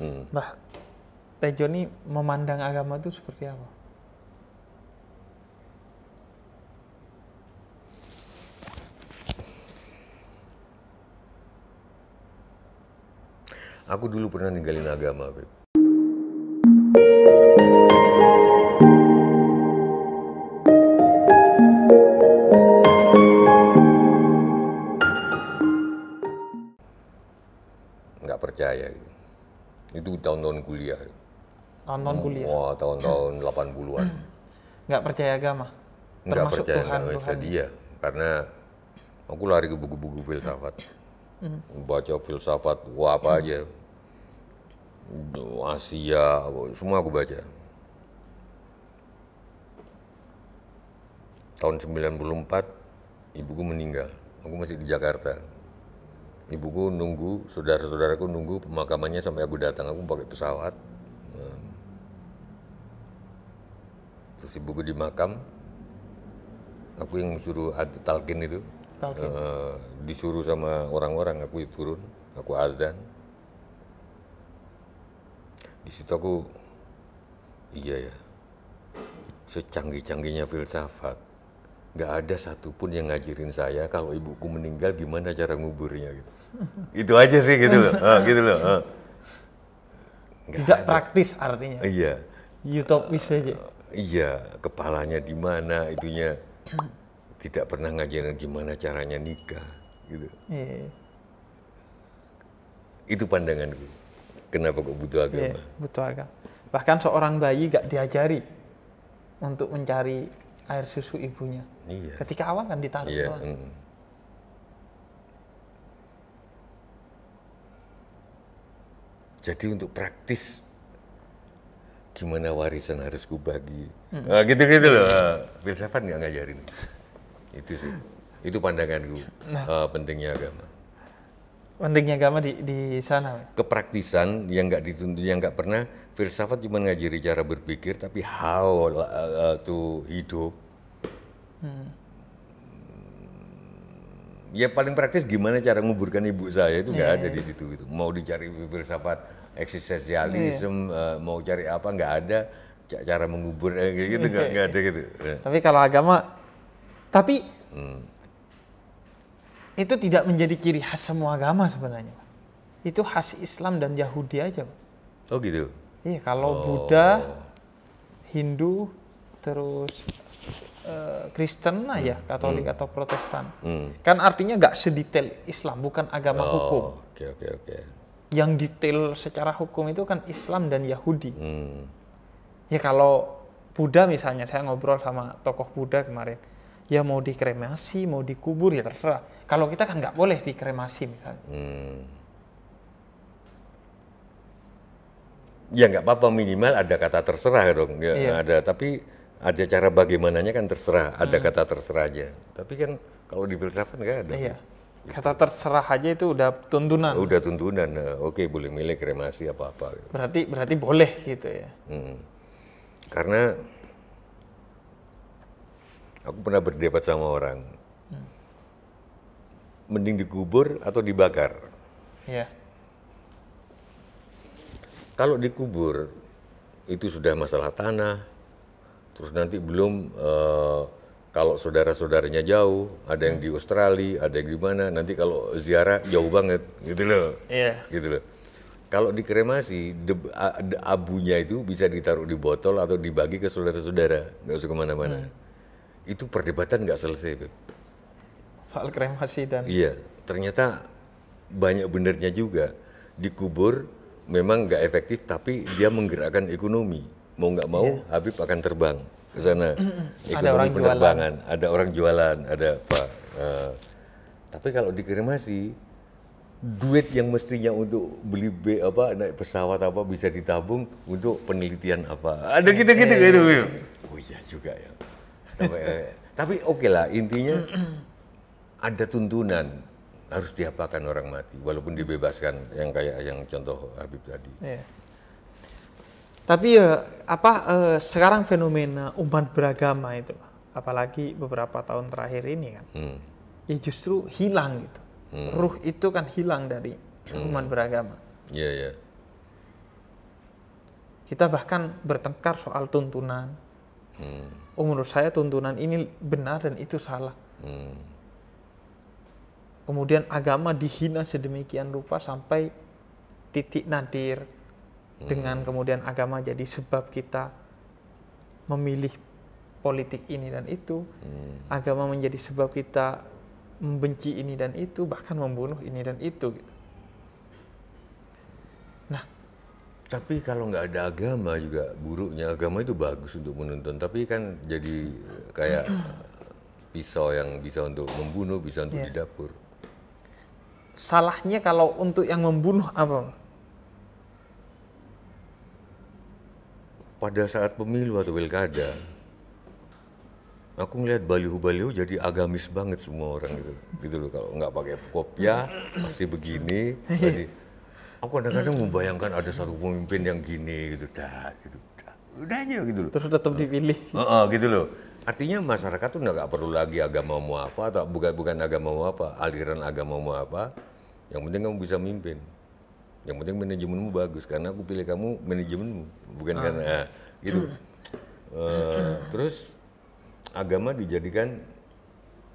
hmm. nah Teh Joni memandang agama itu seperti apa? Aku dulu pernah ninggalin agama, Beb. kuliah. Oh, Nonton kuliah. Wah, tahun-tahun 80-an. Hmm. Nggak percaya agama. Nggak percaya Tuhan, agama. Tuhan. dia karena aku lari ke buku-buku filsafat. Hmm. Baca filsafat wah apa hmm. aja. Asia, semua aku baca. Tahun 94 ibuku meninggal. Aku masih di Jakarta ibuku nunggu, saudara-saudaraku nunggu pemakamannya sampai aku datang, aku pakai pesawat. Terus ibuku di makam, aku yang suruh talkin itu, talkin. Uh, eh, disuruh sama orang-orang, aku turun, aku azan. Di situ aku, iya ya, secanggih-canggihnya filsafat, Gak ada satupun yang ngajarin saya kalau ibuku meninggal gimana cara nguburnya gitu itu aja sih gitu loh, uh, gitu loh. Uh. Tidak praktis artinya. Iya. Utopis uh, eh, aja. Iya, kepalanya di mana, itunya tidak pernah ngajarin gimana caranya nikah, gitu. Iya. Itu pandanganku. Kenapa kok butuh iya, agama? Iya, butuh agama. Bahkan seorang bayi gak diajari untuk mencari air susu ibunya. Iya. Ketika awal kan ditaruh. Iya. Mm. Jadi untuk praktis gimana warisan harus kubagi. Hmm. Nah, gitu-gitu loh. Ah, filsafat nggak ngajarin. Itu sih. Itu pandanganku nah. uh, pentingnya agama. Pentingnya agama di, di sana. Kepraktisan yang nggak dituntut, yang nggak pernah filsafat cuma ngajari cara berpikir, tapi how uh, to hidup. Hmm. Ya paling praktis gimana cara menguburkan ibu saya itu nggak yeah, ada yeah. di iya. situ gitu. Mau dicari filsafat eksistensialisme iya. Eh, mau cari apa nggak ada cara mengubur eh, gitu nggak iya. ada gitu. Iya. Tapi kalau agama, tapi hmm. itu tidak menjadi ciri khas semua agama sebenarnya. Itu khas Islam dan Yahudi aja. Oh gitu. Iya kalau oh. Buddha, Hindu, terus eh, Kristen lah ya, hmm. Katolik hmm. atau Protestan. Hmm. Kan artinya nggak sedetail Islam, bukan agama oh, hukum. Oke okay, oke okay, oke. Okay yang detail secara hukum itu kan Islam dan Yahudi. Hmm. Ya kalau Buddha misalnya, saya ngobrol sama tokoh Buddha kemarin, ya mau dikremasi, mau dikubur ya terserah. Kalau kita kan nggak boleh dikremasi misalnya. Hmm. Ya nggak apa-apa minimal ada kata terserah dong, ya, iya. ada tapi ada cara bagaimananya kan terserah, ada hmm. kata terserah aja. Tapi kan kalau di filsafat nggak ada. Iya. Kata terserah aja itu udah tuntunan. Udah tuntunan. Eh, oke, boleh milih kremasi apa-apa. Berarti berarti boleh gitu ya. Hmm. Karena aku pernah berdebat sama orang. Hmm. Mending dikubur atau dibakar? Iya. Kalau dikubur itu sudah masalah tanah. Terus nanti belum uh, kalau saudara-saudaranya jauh, ada yang di Australia, ada yang di mana, nanti kalau ziarah jauh banget, gitu loh. Iya. Yeah. Gitu loh. Kalau dikremasi, de, de, abunya itu bisa ditaruh di botol atau dibagi ke saudara-saudara, nggak usah kemana-mana. Hmm. Itu perdebatan nggak selesai, Beb. Soal kremasi dan... Iya, ternyata banyak benernya juga. Dikubur memang nggak efektif, tapi dia menggerakkan ekonomi. Mau nggak mau, yeah. Habib akan terbang ke sana ekonomi ada orang penerbangan jualan. ada orang jualan ada apa uh, tapi kalau dikremasi duit yang mestinya untuk beli B apa naik pesawat apa bisa ditabung untuk penelitian apa ada eh, eh, gitu gitu gitu oh iya juga ya tapi, eh. tapi oke okay lah intinya ada tuntunan harus diapakan orang mati walaupun dibebaskan yang kayak yang contoh Habib tadi yeah tapi ya apa eh, sekarang fenomena umat beragama itu apalagi beberapa tahun terakhir ini kan hmm. ya justru hilang gitu hmm. ruh itu kan hilang dari hmm. umat beragama iya yeah, iya yeah. kita bahkan bertengkar soal tuntunan hmm. oh menurut saya tuntunan ini benar dan itu salah hmm. kemudian agama dihina sedemikian rupa sampai titik nadir dengan hmm. kemudian agama jadi sebab kita memilih politik ini dan itu, hmm. agama menjadi sebab kita membenci ini dan itu, bahkan membunuh ini dan itu. Gitu. Nah, tapi kalau nggak ada agama juga buruknya agama itu bagus untuk menuntun, tapi kan jadi eh, kayak pisau yang bisa untuk membunuh, bisa untuk yeah. di dapur. Salahnya kalau untuk yang membunuh apa? pada saat pemilu atau pilkada aku ngelihat baliho-baliho jadi agamis banget semua orang gitu gitu loh kalau nggak pakai kopiah ya, pasti begini jadi aku kadang-kadang membayangkan ada satu pemimpin yang gini gitu dah gitu dah udah aja gitu loh terus tetap dipilih Oh uh, gitu loh artinya masyarakat tuh nggak perlu lagi agama mau apa atau bukan bukan agama mau apa aliran agama mau apa yang penting kamu bisa mimpin yang penting manajemenmu bagus karena aku pilih kamu manajemenmu bukan ah. karena ah, gitu hmm. Eh, hmm. terus agama dijadikan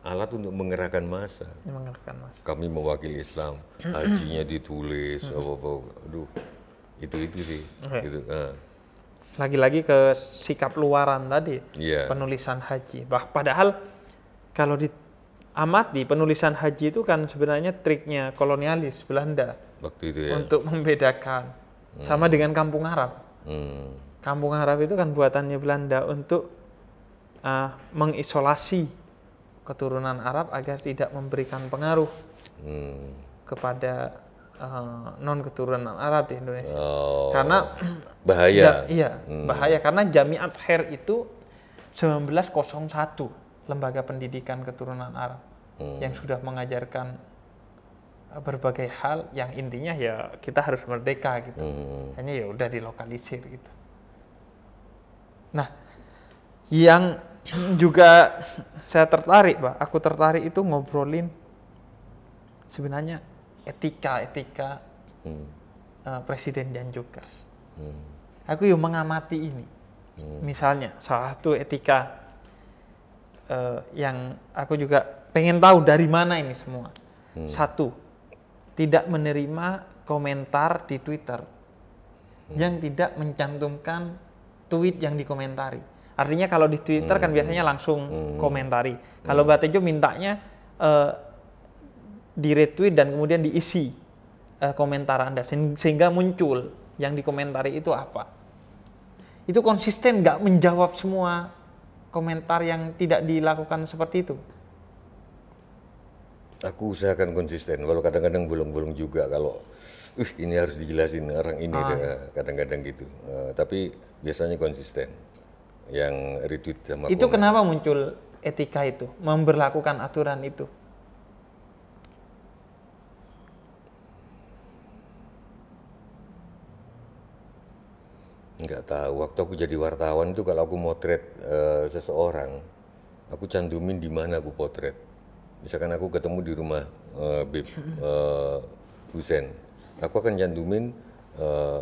alat untuk mengerahkan masa. Mengerahkan masa. Kami mewakili Islam, hajinya ditulis, hmm. apa apa. Aduh, itu itu sih. Okay. Gitu. ah. Lagi-lagi ke sikap luaran tadi, yeah. penulisan haji. Bah, padahal kalau di amati penulisan haji itu kan sebenarnya triknya kolonialis Belanda waktu itu ya. Untuk membedakan hmm. sama dengan kampung Arab. Hmm. Kampung Arab itu kan buatannya Belanda untuk uh, mengisolasi keturunan Arab agar tidak memberikan pengaruh hmm. kepada uh, ah, non keturunan Arab di Indonesia. Oh. Karena bahaya. Ya, iya, hmm. bahaya karena Jamiat Her itu 1901 lembaga pendidikan keturunan Arab hmm. yang sudah mengajarkan berbagai hal yang intinya ya kita harus merdeka gitu. Hmm. Hanya ya udah dilokalisir gitu. Nah, yang juga saya tertarik, Pak. Aku tertarik itu ngobrolin sebenarnya etika-etika hmm. uh, presiden dan jokers. Hmm. Aku yang mengamati ini. Hmm. Misalnya salah satu etika uh, yang aku juga pengen tahu dari mana ini semua. Hmm. Satu, tidak menerima komentar di Twitter hmm. yang tidak mencantumkan tweet yang dikomentari. Artinya kalau di Twitter kan hmm. kan biasanya langsung hmm. komentari. Hmm. Kalau hmm. Batejo mintanya uh, eh, di retweet dan kemudian diisi uh, komentar Anda sehingga muncul yang dikomentari itu apa. Itu konsisten nggak menjawab semua komentar yang tidak dilakukan seperti itu aku usahakan konsisten walau kadang-kadang bolong-bolong juga kalau uh ini harus dijelasin orang ini ah. kadang-kadang gitu uh, tapi biasanya konsisten yang retweet sama itu komen. kenapa muncul etika itu memberlakukan aturan itu Enggak tahu waktu aku jadi wartawan itu kalau aku motret uh, seseorang aku cantumin di mana aku potret misalkan aku ketemu di rumah uh, Bib uh, Husen, aku akan jantumin uh, eh,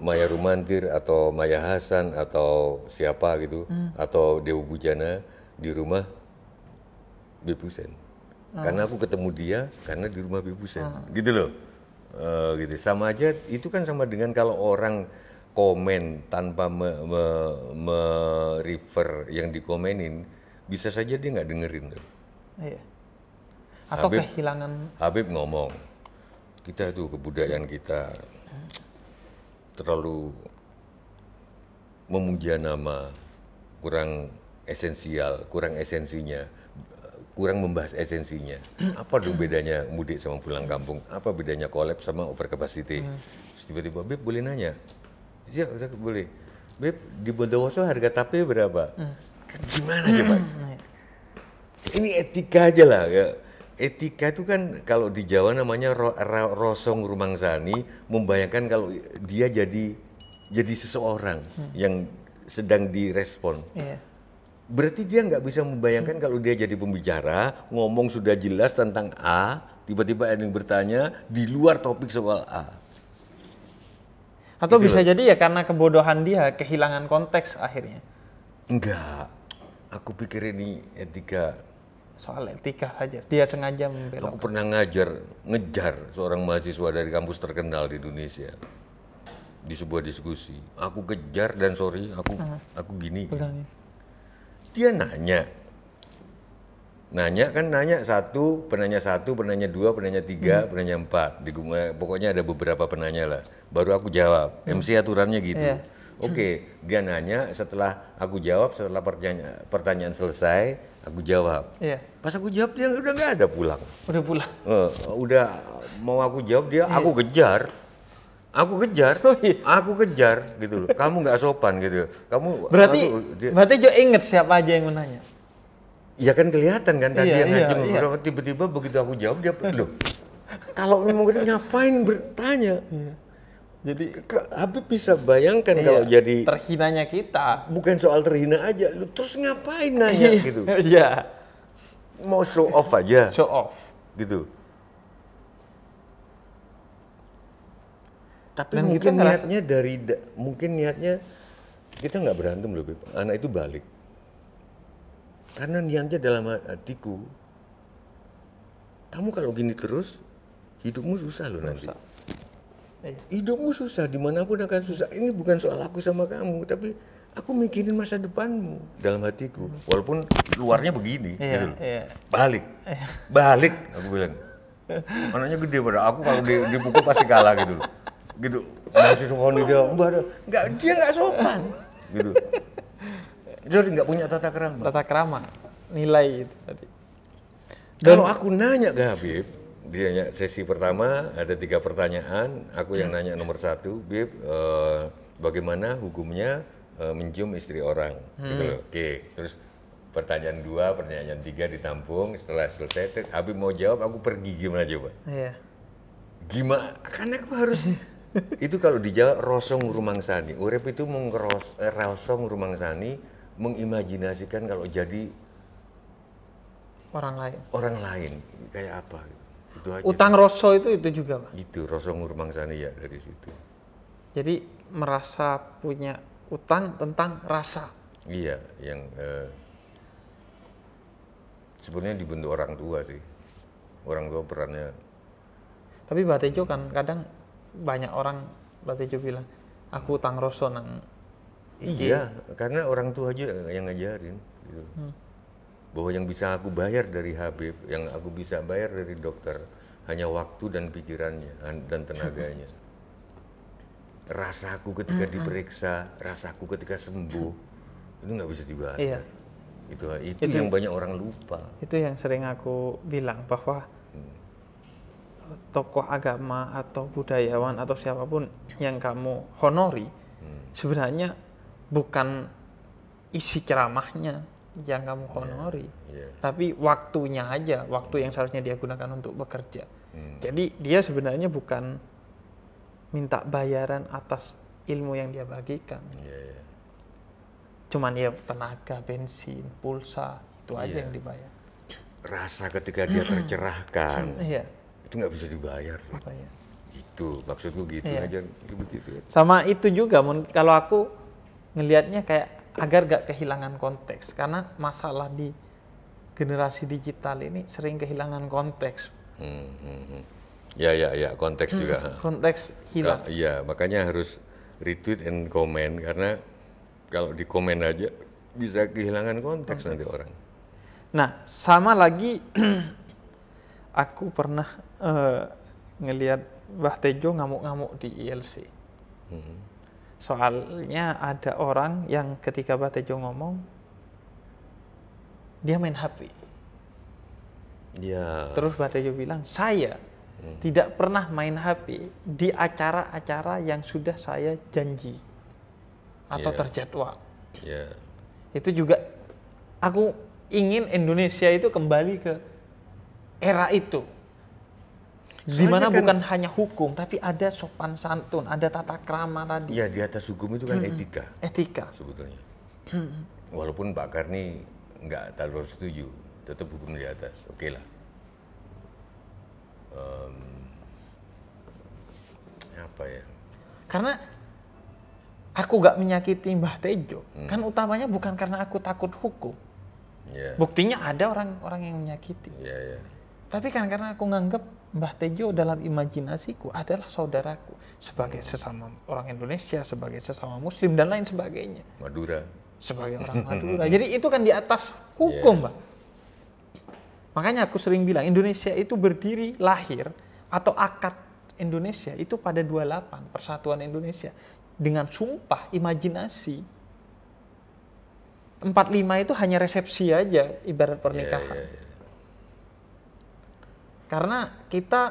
Maya Rumantir atau Maya Hasan atau siapa gitu hmm. atau Dewa Bujana di rumah Bib Husen. Oh. Karena aku ketemu dia karena di rumah Bib Husen. Oh. Gitu loh. Uh, gitu. Sama aja itu kan sama dengan kalau orang komen tanpa me, me, me refer yang dikomenin bisa saja dia nggak dengerin. Loh. Iya. Atau Habib, kehilangan. Habib ngomong, kita itu kebudayaan kita terlalu memuja nama, kurang esensial, kurang esensinya, kurang membahas esensinya. Apa dong bedanya mudik sama pulang kampung? Apa bedanya collab sama over capacity? Hmm. tiba-tiba Beb boleh nanya. iya udah boleh. Beb di Bondowoso harga tape berapa? Hmm. Gimana coba? Hmm. ini etika aja lah ya. Etika itu kan kalau di Jawa namanya ro, ro, rosong rumangsani membayangkan kalau dia jadi jadi seseorang hmm. yang sedang direspon. Yeah. Berarti dia nggak bisa membayangkan hmm. kalau dia jadi pembicara ngomong sudah jelas tentang A, tiba-tiba ada yang bertanya di luar topik soal A. Atau itu bisa lho. jadi ya karena kebodohan dia kehilangan konteks akhirnya. Enggak. Aku pikir ini etika soal etika saja. Dia sengaja membelok. Aku pernah ngajar, ngejar seorang mahasiswa dari kampus terkenal di Indonesia di sebuah diskusi. Aku kejar dan sorry, aku uh aku gini. Ya. Dia nanya, nanya kan nanya satu, penanya satu, penanya dua, penanya tiga, hmm. penanya empat. Di, pokoknya ada beberapa penanya lah. Baru aku jawab. Hmm. MC aturannya gitu. Yeah. Oke, okay, dia nanya setelah aku jawab setelah pertanyaan, pertanyaan selesai, aku jawab. Iya. Pas aku jawab dia udah nggak ada pulang. Udah pulang. Uh, udah mau aku jawab dia, iya. aku kejar. Aku kejar, oh, iya. aku kejar gitu loh. Kamu nggak sopan gitu. Kamu berarti aku, dia, berarti Jo inget siapa aja yang menanya. Ya kan kelihatan kan tadi iya, yang ngajeng iya, iya. tiba-tiba begitu aku jawab dia loh. Kalau memang gitu ngapain bertanya? Iya. Jadi K Habib bisa bayangkan iya, kalau jadi terhinanya kita. Bukan soal terhina aja, lu terus ngapain nanya iya, gitu? Iya. Mau show off aja. Show off. Gitu. Tapi Dan mungkin niatnya ngerasa... dari da mungkin niatnya kita nggak berantem loh, Beb. Anak itu balik. Karena niatnya dalam hatiku, kamu kalau gini terus, hidupmu susah loh susah. nanti Iya. hidupmu susah dimanapun akan susah ini bukan soal aku sama kamu tapi aku mikirin masa depanmu dalam hatiku walaupun luarnya begini iya, gitu Iya. balik iya. balik aku bilang anaknya gede pada aku kalau di, dipukul pasti kalah gitu loh gitu masih sopan dia mbak ada nggak dia nggak sopan gitu jadi nggak punya tata kerama tata kerama nilai itu tadi kalau aku nanya ke Habib dia sesi pertama ada tiga pertanyaan, aku yang hmm. nanya nomor satu, Bib, e, bagaimana hukumnya e, mencium istri orang, gitu hmm. gitu loh. Oke, terus pertanyaan dua, pertanyaan tiga ditampung, setelah selesai, terus Abi mau jawab, aku pergi gimana coba? Iya. Gimana? Kan aku harus itu kalau dijawab rosong rumang sani, urep itu mengeros, eh, rosong rumang sani, mengimajinasikan kalau jadi orang lain. Orang lain kayak apa? Gitu itu aja. Utang rosso itu itu juga, Pak. Gitu, rosso ngurmang sana ya dari situ. Jadi merasa punya utang tentang rasa. Iya, yang eh, sebenarnya dibentuk orang tua sih. Orang tua perannya. Tapi Batejo kan kadang banyak orang Batejo bilang, aku utang rosso nang Iya, karena orang tua aja yang ngajarin. Gitu. Hmm bahwa yang bisa aku bayar dari Habib, yang aku bisa bayar dari dokter hanya waktu dan pikirannya dan tenaganya. Rasaku ketika mm -hmm. diperiksa, rasaku ketika sembuh itu nggak bisa dibayar. Iya. Itu, itu itu yang banyak orang lupa. Itu yang sering aku bilang bahwa hmm. tokoh agama atau budayawan atau siapapun yang kamu honori hmm. sebenarnya bukan isi ceramahnya, yang kamu iya, honori, yeah. Yeah. tapi waktunya aja, waktu yang seharusnya dia gunakan untuk bekerja. Hmm. Jadi dia sebenarnya bukan minta bayaran atas ilmu yang dia bagikan. Yeah, iya. Cuman ya tenaga, bensin, pulsa itu yeah. aja iya. yang dibayar. Rasa ketika dia tercerahkan, yeah. itu nggak bisa dibayar. Bayar. Itu maksudku gitu yeah. aja begitu. Ya. Sama itu juga, kalau aku ngelihatnya kayak agar gak kehilangan konteks karena masalah di generasi digital ini sering kehilangan konteks. Hmm, hmm, hmm. Ya ya ya konteks hmm, juga. Konteks hilang. Ka iya makanya harus retweet and comment karena kalau di komen aja bisa kehilangan konteks, konteks. nanti orang. Nah sama lagi aku pernah uh, ngelihat Bah Tejo ngamuk-ngamuk di ILC. Hmm Soalnya ada orang yang ketika Batejo ngomong, dia main HP. Ya. Terus Batejo bilang, saya hmm. tidak pernah main HP di acara-acara yang sudah saya janji atau ya. terjadwal. ya. Itu juga aku ingin Indonesia itu kembali ke era itu di mana kan, bukan hanya hukum tapi ada sopan santun, ada tata krama tadi. Iya, di atas hukum itu kan hmm. etika. Etika sebetulnya. Hmm. Walaupun Pak Karni nggak terlalu setuju, tetap hukum di atas. Oke okay lah. Um, apa ya? Karena aku gak menyakiti Mbah Tejo, hmm. kan utamanya bukan karena aku takut hukum. Yeah. Buktinya ada orang-orang yang menyakiti. Yeah, yeah. Tapi kan karena aku nganggep Mbah Tejo dalam imajinasiku adalah saudaraku sebagai sesama orang Indonesia, sebagai sesama Muslim dan lain sebagainya. Madura. Sebagai orang Madura. Jadi itu kan di atas hukum, yeah. Mbak. Makanya aku sering bilang Indonesia itu berdiri lahir atau akad Indonesia itu pada 28 Persatuan Indonesia dengan sumpah imajinasi 45 itu hanya resepsi aja ibarat pernikahan. Yeah, yeah, yeah. Karena kita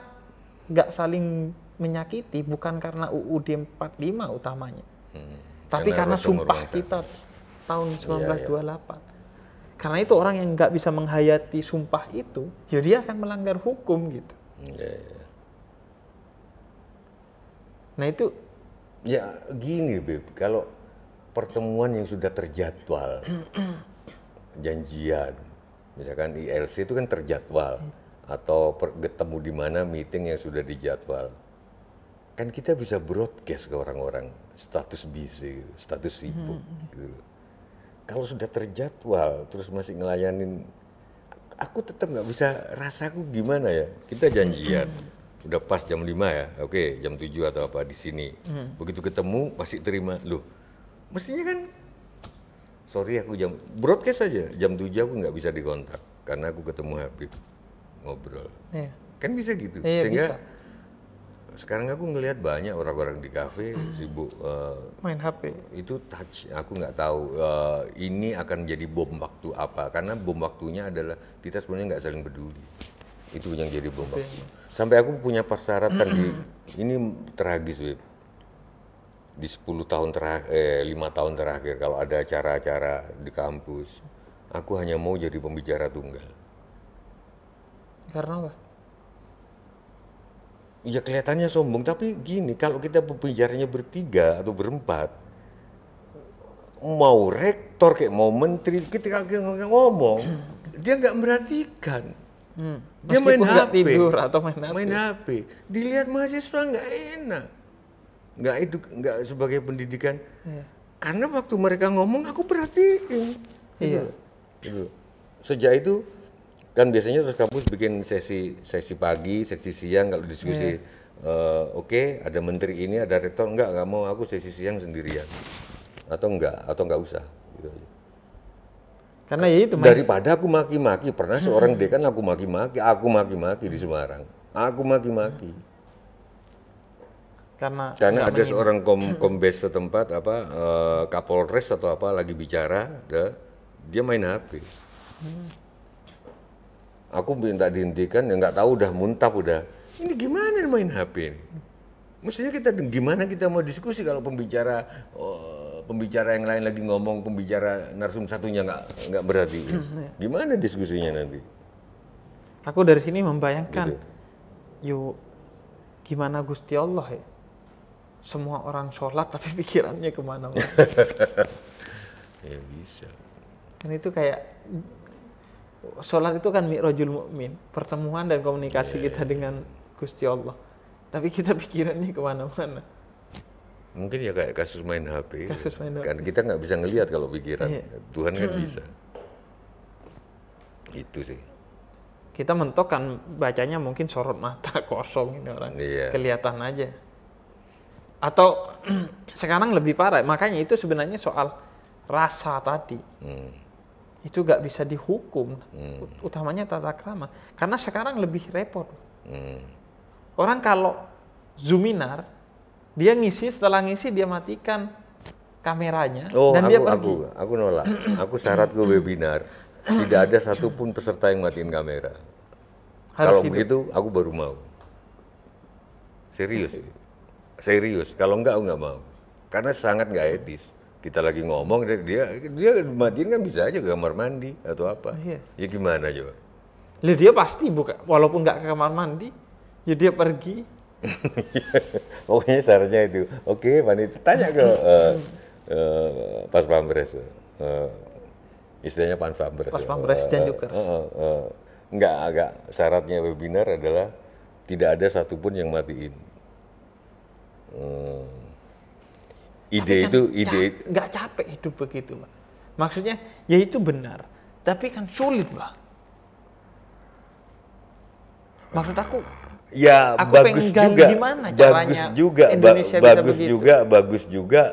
nggak saling menyakiti bukan karena UUD 45 utamanya. Hmm. Tapi karena, karena sumpah kita tahun 1928. Iya, iya. Karena itu orang yang nggak bisa menghayati sumpah itu, ya dia akan melanggar hukum gitu. Iya, iya. Nah itu ya gini Beb, kalau pertemuan yang sudah terjadwal janjian misalkan ILC itu kan terjadwal. Hmm atau ketemu di mana meeting yang sudah dijadwal. Kan kita bisa broadcast ke orang-orang status busy, status sibuk hmm. gitu Kalau sudah terjadwal terus masih ngelayanin aku tetap nggak bisa rasaku gimana ya. Kita janjian. Hmm. Udah pas jam 5 ya. Oke, jam 7 atau apa di sini. Hmm. Begitu ketemu masih terima. Loh, mestinya kan sorry aku jam broadcast aja jam 7 aku nggak bisa dikontak karena aku ketemu Habib ngobrol Iya. kan bisa gitu Iya, sehingga bisa. sekarang aku ngelihat banyak orang-orang di kafe hmm. sibuk uh, main HP itu touch aku nggak tahu uh, ini akan jadi bom waktu apa karena bom waktunya adalah kita sebenarnya nggak saling peduli itu yang jadi bom okay. waktu sampai aku punya persyaratan di hmm. ini tragis Wib di 10 tahun terakhir eh, 5 tahun terakhir kalau ada acara-acara di kampus aku hanya mau jadi pembicara tunggal karena apa? Ya kelihatannya sombong, tapi gini kalau kita pembicaranya bertiga atau berempat, mau rektor kayak mau menteri, ketika ngomong dia nggak merhatikan. Hmm. Dia main HP, tidur atau main HP. Main HP. Dilihat mahasiswa nggak enak. Nggak itu nggak sebagai pendidikan. Iya. Karena waktu mereka ngomong aku perhatiin. Iya. Gitu. gitu. Sejak itu kan biasanya terus kampus bikin sesi sesi pagi, sesi siang kalau diskusi yeah. Iya. uh, oke okay, ada menteri ini ada rektor enggak nggak mau aku sesi siang sendirian atau enggak atau enggak usah gitu aja. Karena ya itu daripada aku maki-maki pernah seorang dekan aku maki-maki aku maki-maki di Semarang aku maki-maki karena karena ada seorang kom kombes setempat apa uh, Kapolres atau apa lagi bicara dia, dia main HP. Hmm aku minta dihentikan ya nggak tahu udah muntah udah ini gimana main HP ini mestinya kita gimana kita mau diskusi kalau pembicara oh, pembicara yang lain lagi ngomong pembicara narsum satunya nggak nggak berarti hmm, iya. gimana diskusinya nanti aku dari sini membayangkan gitu. yuk gimana gusti allah ya semua orang sholat tapi pikirannya kemana-mana ya bisa kan itu kayak sholat itu kan mi'rajul mukmin, pertemuan dan komunikasi yeah, kita iya. dengan Gusti Allah. Tapi kita pikirannya kemana-mana. Mungkin ya kayak kasus main HP. Kasus main HP. Kan kita nggak bisa ngelihat kalau pikiran. Yeah. Tuhan kan bisa. Itu sih. Kita mentok kan bacanya mungkin sorot mata kosong ini orang. Yeah. Kelihatan aja. Atau sekarang lebih parah. Makanya itu sebenarnya soal rasa tadi. Hmm itu gak bisa dihukum, hmm. utamanya tata krama. Karena sekarang lebih repot. Hmm. Orang kalau zoominar, dia ngisi setelah ngisi dia matikan kameranya oh, dan aku, dia pergi. Aku, aku nolak. aku syarat ke webinar. Tidak ada satupun peserta yang matiin kamera. Harus kalau hidup. begitu aku baru mau. Serius. Serius. Kalau enggak aku enggak mau. Karena sangat enggak etis kita lagi ngomong dia dia matiin kan bisa aja ke kamar mandi atau apa. Iya. Ya gimana coba? Lah dia pasti buka walaupun nggak ke kamar mandi, ya dia pergi. Pokoknya sarannya itu. Oke, mandi tanya ke uh, eh, uh, eh, Pas Pampres. Uh, eh, istilahnya Pan Pampres. Pas ya. Pampres dan juga Uh, uh, nggak agak syaratnya webinar adalah tidak ada satupun yang matiin. Hmm ide kan itu ide nggak capek hidup begitu mbak maksudnya ya itu benar tapi kan sulit pak maksud aku ya aku bagus juga gimana bagus juga ba bisa bagus begitu. juga bagus juga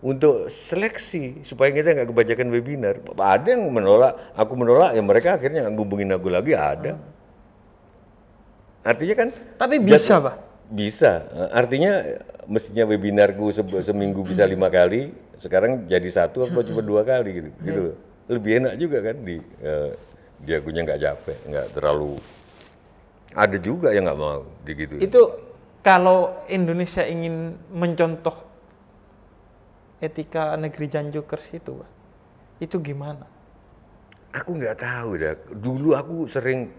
untuk seleksi supaya kita nggak kebajakan webinar ada yang menolak aku menolak ya mereka akhirnya nggak hubungin aku lagi ada hmm. artinya kan tapi bisa pak bisa. Artinya mestinya webinarku se seminggu bisa lima kali, sekarang jadi satu atau cuma dua kali gitu, gitu iya. Lebih enak juga kan di uh, dia punya nggak capek, nggak terlalu ada juga yang nggak mau gitu. Itu kalau Indonesia ingin mencontoh etika negeri Janjokers itu, itu gimana? Aku nggak tahu dah. Dulu aku sering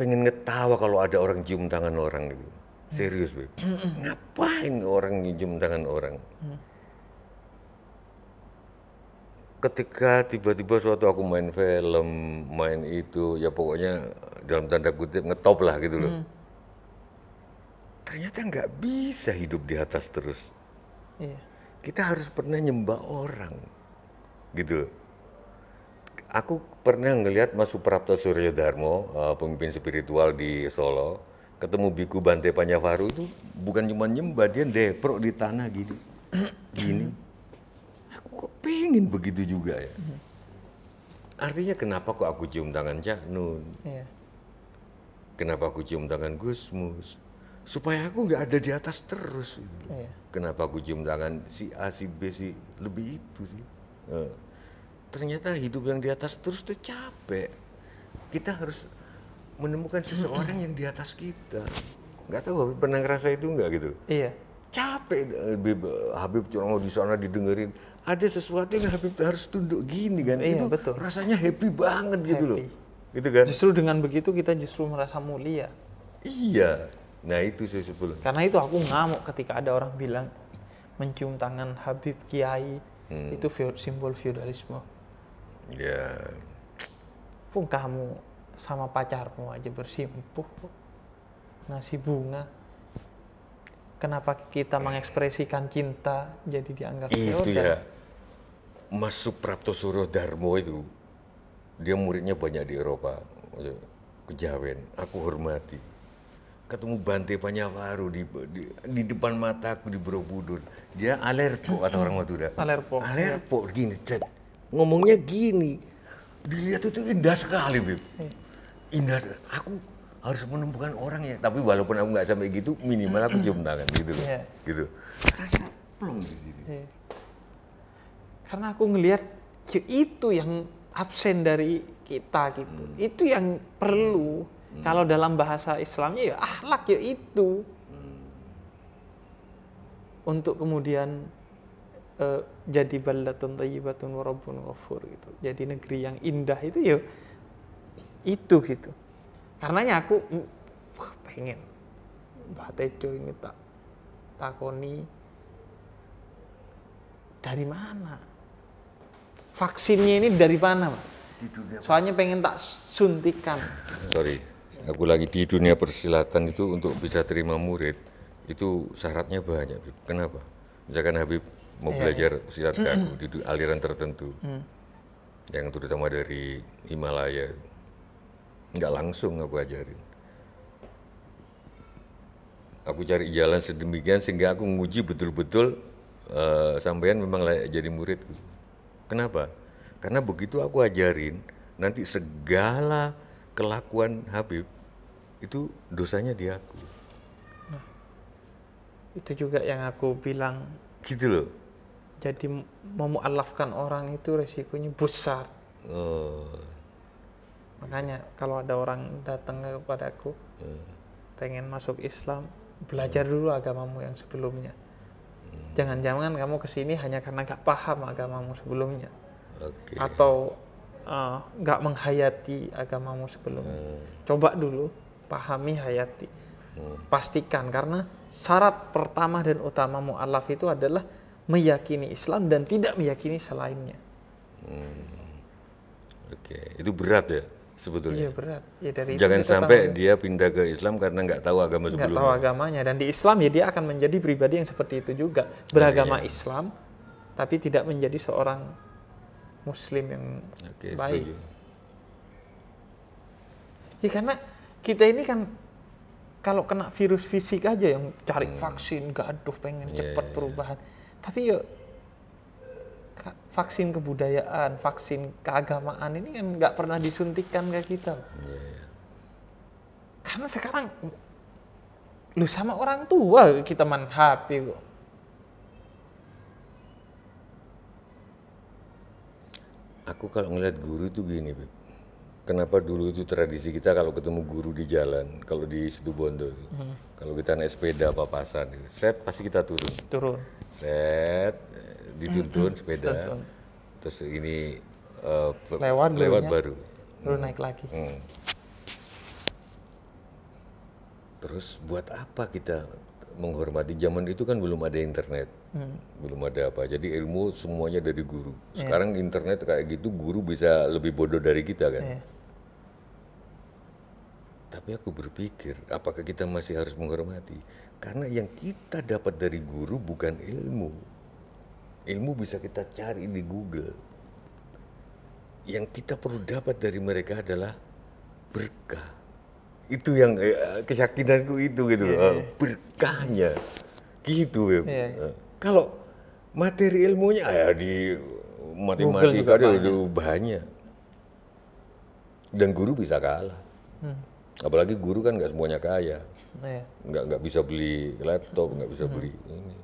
pengen ngetawa kalau ada orang cium tangan orang gitu. Serius, Beb. Ngapain orang cium tangan orang? Mm. Ketika tiba-tiba suatu aku main film, main itu, ya pokoknya dalam tanda kutip ngetop lah gitu loh. Mm. Ternyata nggak bisa hidup di atas terus. Iya. Kita harus pernah nyembah orang, gitu loh aku pernah ngelihat Mas Suprapto Suryodarmo, Darmo, eh, pemimpin spiritual di Solo, ketemu Biku Bante Panyavaru itu bukan cuma nyembah, dia deprok di tanah gini. gini. Aku kok pengen begitu juga ya. Artinya kenapa kok aku cium tangan Cak Nun? Iya. Kenapa aku cium tangan Gusmus? Supaya aku nggak ada di atas terus. Gitu. Iya. Kenapa aku cium tangan si A, si B, si lebih itu sih. Eh, ternyata hidup yang di atas terus tuh capek kita harus menemukan seseorang yang di atas kita nggak tahu Habib pernah ngerasa itu nggak gitu iya capek Habib, Habib di sana didengerin ada sesuatu yang Habib harus tunduk gini kan iya, itu betul. rasanya happy banget happy. gitu loh gitu kan justru dengan begitu kita justru merasa mulia iya nah itu sih sebelum karena itu aku ngamuk ketika ada orang bilang mencium tangan Habib Kiai hmm. itu simbol feudalisme Iya. Yeah. Pun kamu sama pacarmu aja bersimpuh ngasih bunga. Kenapa kita mengekspresikan cinta jadi dianggap Itu ya. Mas Suprapto Suruh Darmo itu dia muridnya banyak di Eropa. Kejawen, aku hormati. Ketemu Bante Panyawaru di, di, di depan mataku di Borobudur. Dia alerpo atau orang Madura. Alerpo. Alerpo, ya. gini, cet ngomongnya gini dilihat itu indah sekali Bib iya. indah aku harus menemukan orang ya tapi walaupun aku nggak sampai gitu minimal aku cium tangan gitu loh iya. gitu rasa plong di sini iya. karena aku ngelihat itu yang absen dari kita gitu hmm. itu yang perlu hmm. kalau dalam bahasa Islamnya ya ahlak ya itu hmm. untuk kemudian uh, jadi baldatun tayyibatun wa ghafur gitu. Jadi negeri yang indah itu ya itu gitu. Karenanya aku wah, pengen Mbah Tejo ini tak takoni dari mana? Vaksinnya ini dari mana, Pak? Soalnya pengen tak suntikan. Sorry, aku lagi di dunia persilatan itu untuk bisa terima murid itu syaratnya banyak, Kenapa? Misalkan Habib mau iya, belajar yeah. silat kaku mm-hmm. di aliran tertentu mm. yang terutama dari Himalaya nggak langsung aku ajarin aku cari jalan sedemikian sehingga aku menguji betul-betul uh, eh, sampean memang layak jadi murid. kenapa karena begitu aku ajarin nanti segala kelakuan Habib itu dosanya di aku nah, itu juga yang aku bilang gitu loh jadi memualafkan orang itu resikonya besar. Oh. Makanya kalau ada orang datang kepada aku hmm. pengen masuk Islam, belajar hmm. dulu agamamu yang sebelumnya. jangan hmm. Jangan-jangan kamu kesini hanya karena gak paham agamamu sebelumnya, okay. atau uh, eh, gak menghayati agamamu sebelumnya. Hmm. Coba dulu pahami hayati, hmm. pastikan karena syarat pertama dan utama mualaf itu adalah meyakini Islam dan tidak meyakini selainnya. Hmm. Oke, okay. itu berat ya sebetulnya. Iya berat. Ya, dari Jangan sampai tahu. dia pindah ke Islam karena nggak tahu agama sebelumnya. Nggak tahu agamanya dan di Islam ya dia akan menjadi pribadi yang seperti itu juga beragama nah, iya. Islam tapi tidak menjadi seorang Muslim yang okay, baik. Setuju. Ya karena kita ini kan kalau kena virus fisik aja yang cari hmm. vaksin, gaduh pengen yeah, cepat yeah, iya. perubahan. Yeah tapi yuk vaksin kebudayaan, vaksin keagamaan ini kan nggak pernah disuntikan ke kita. Yeah, yeah. Karena sekarang lu sama orang tua kita main HP kok. Aku kalau ngeliat guru tuh gini, Beb kenapa dulu itu tradisi kita kalau ketemu guru di jalan, kalau di situ hmm. kalau kita naik sepeda apa papasan, set pasti kita turun. Turun. Set eh, dituntun hmm. hmm. sepeda, Tentun. terus ini uh, lewat lewat baru. Baru hmm. naik lagi. Hmm. Terus buat apa kita menghormati zaman itu kan belum ada internet, hmm. belum ada apa. Jadi ilmu semuanya dari guru. Iya. Sekarang yeah. internet kayak gitu guru bisa lebih bodoh dari kita kan. Yeah tapi aku berpikir, apakah kita masih harus menghormati? Karena yang kita dapat dari guru bukan ilmu. Ilmu bisa kita cari di Google. Yang kita perlu dapat dari mereka adalah berkah. Itu yang eh, keyakinanku itu gitu, yeah, yeah. Iya. Oh, berkahnya. Gitu ya. Yeah. Kalau materi ilmunya ya di matematika ada banyak. banyak. Dan guru bisa kalah. Hmm apalagi guru kan nggak semuanya kaya iya. nggak nggak bisa beli laptop nggak bisa beli ini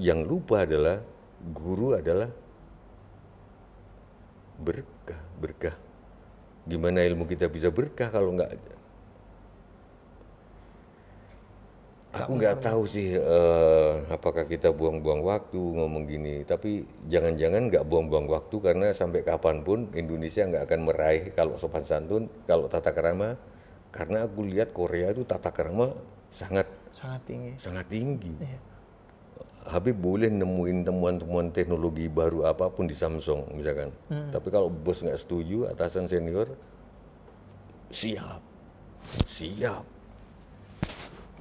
yang lupa adalah guru adalah berkah berkah gimana ilmu kita bisa berkah kalau nggak aku nggak tahu sih uh, apakah kita buang-buang waktu ngomong gini tapi jangan-jangan nggak buang-buang waktu karena sampai kapanpun Indonesia nggak akan meraih kalau sopan santun kalau tata kerama karena aku lihat Korea itu tata kerama sangat sangat tinggi sangat tinggi yeah. Habib boleh nemuin temuan-temuan teknologi baru apapun di Samsung misalkan mm. tapi kalau bos nggak setuju atasan senior siap siap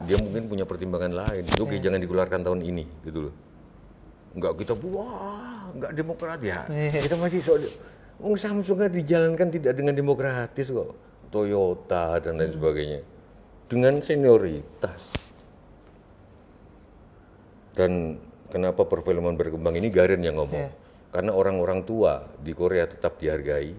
dia mungkin punya pertimbangan lain oke okay, iya. yeah. jangan dikeluarkan tahun ini gitu loh nggak kita wah nggak demokrat ya yeah. kita masih soal Samsung kan dijalankan tidak dengan demokratis kok Toyota dan lain sebagainya dengan senioritas dan kenapa perfilman berkembang ini Garen yang ngomong yeah. karena orang-orang tua di Korea tetap dihargai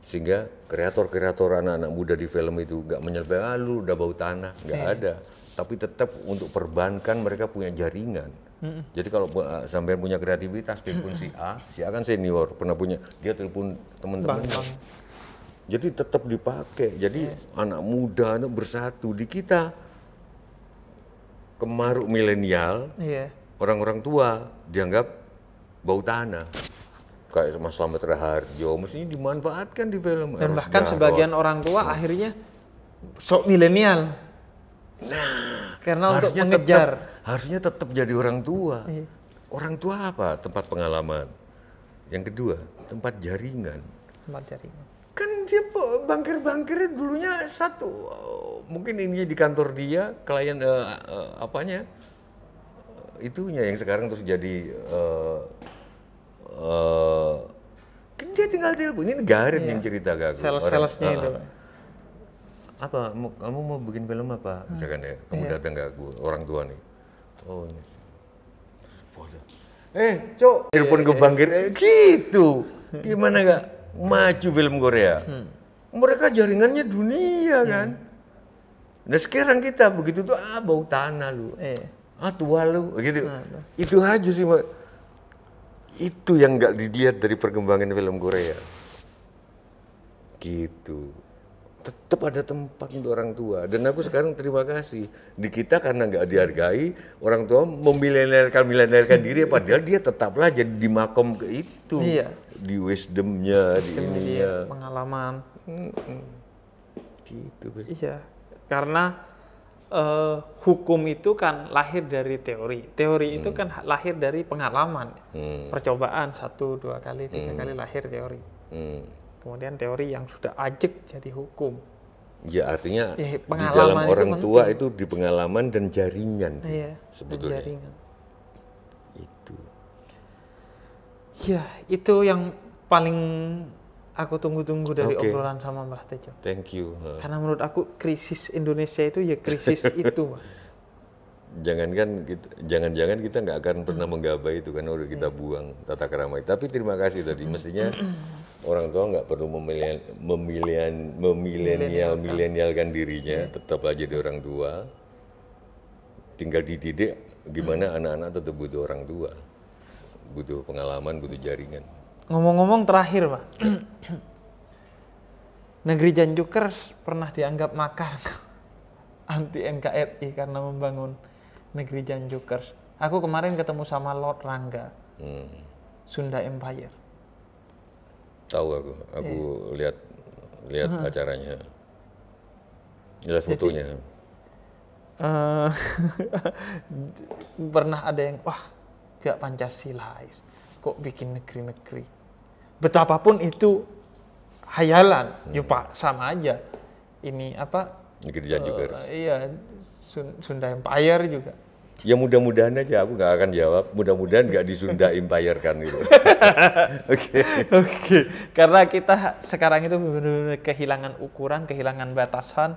sehingga kreator-kreator anak-anak muda di film itu nggak menyelesaikan ah, lu udah bau tanah nggak yeah. ada tapi tetap untuk perbankan mereka punya jaringan mm Jadi kalau eh, sampai punya kreativitas telepon si A, si A kan senior, pernah punya, dia telepon teman-teman. Jadi tetap dipakai. Jadi yeah. anak muda anak bersatu di kita kemaruk milenial, yeah. orang-orang tua dianggap bau tanah. Kayak Mas Slamet Raharjo, mestinya dimanfaatkan di film. Dan bahkan sebagian orang tua akhirnya sok milenial. Nah, karena untuk mengejar. Tetap, harusnya tetap jadi orang tua. yeah. Orang tua apa? Tempat pengalaman. Yang kedua, tempat jaringan. Tempat jaringan kan dia bangkir-bangkirnya dulunya satu mungkin ini di kantor dia klien uh, uh, apanya eh, itunya yang sekarang terus jadi uh, uh, kan dia tinggal telepon ini Garin iya. yang cerita gak aku Sales salesnya uh, itu apa kamu mau bikin film apa hmm. misalkan ya kamu iya. datang ke aku orang tua nih oh ini eh cok telepon ke bangkir eh, gitu gimana gak maju film Korea. Hmm. Mereka jaringannya dunia hmm. kan. Nah sekarang kita begitu tuh ah bau tanah lu, eh. ah tua lu, gitu. Nah, itu aja sih mak. Itu yang nggak dilihat dari perkembangan film Korea. Gitu tetap ada tempat untuk orang tua dan aku sekarang terima kasih di kita karena nggak dihargai orang tua memilenarkan milenarkan diri hmm. padahal dia tetaplah jadi di makom ke itu iya. di wisdomnya di ininya pengalaman hmm. gitu be. iya karena uh, hukum itu kan lahir dari teori teori hmm. itu kan lahir dari pengalaman hmm. percobaan satu dua kali tiga hmm. kali lahir teori hmm kemudian teori yang sudah ajek jadi hukum. Ya artinya ya, di dalam orang itu tua itu di pengalaman dan jaringan iya, sebetulnya. Dan jaringan. Itu. Ya itu yang paling aku tunggu-tunggu dari okay. obrolan sama Mbah Tejo. Thank you. Karena menurut aku krisis Indonesia itu ya krisis itu. Jangankan kita, jangan-jangan kita nggak akan pernah hmm. menggabai itu karena udah kita iya. buang tata kerama. Tapi terima kasih tadi mestinya orang tua nggak perlu memilian memilian memilenial milenialkan dirinya hmm. tetap aja di orang tua tinggal dididik gimana hmm. anak-anak hmm. tetap butuh orang tua butuh pengalaman butuh jaringan ngomong-ngomong terakhir pak negeri Janjuker pernah dianggap makar anti NKRI karena membangun negeri Janjuker aku kemarin ketemu sama Lord Rangga hmm. Sunda Empire Tahu aku, aku yeah. lihat lihat uh -huh. acaranya. Jelas Jadi, fotonya. Uh, pernah ada yang wah gak Pancasilais kok bikin negeri-negeri. Betapapun itu hayalan, ya, hmm. yuk Pak sama aja. Ini apa? Negeri uh, juga. harus. Eh, iya, Sun Sunda Empire juga. Ya mudah-mudahan aja aku nggak akan jawab. Mudah-mudahan nggak disunda Empire kan gitu. Oke. Oke. Okay. Okay. Karena kita sekarang itu benar-benar kehilangan ukuran, kehilangan batasan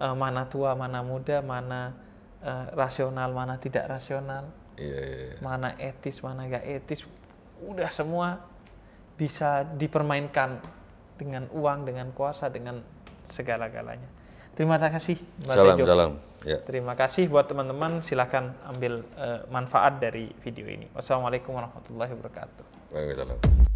uh, mana tua, mana muda, mana uh, rasional, mana tidak rasional. Iya, yeah, yeah. Mana etis, mana nggak etis. Udah semua bisa dipermainkan dengan uang, dengan kuasa, dengan segala-galanya. Terima kasih. Mbak salam, Tejo. salam. Ya. Terima kasih buat teman-teman. Silahkan ambil uh, manfaat dari video ini. Wassalamualaikum warahmatullahi wabarakatuh. Waalaikumsalam.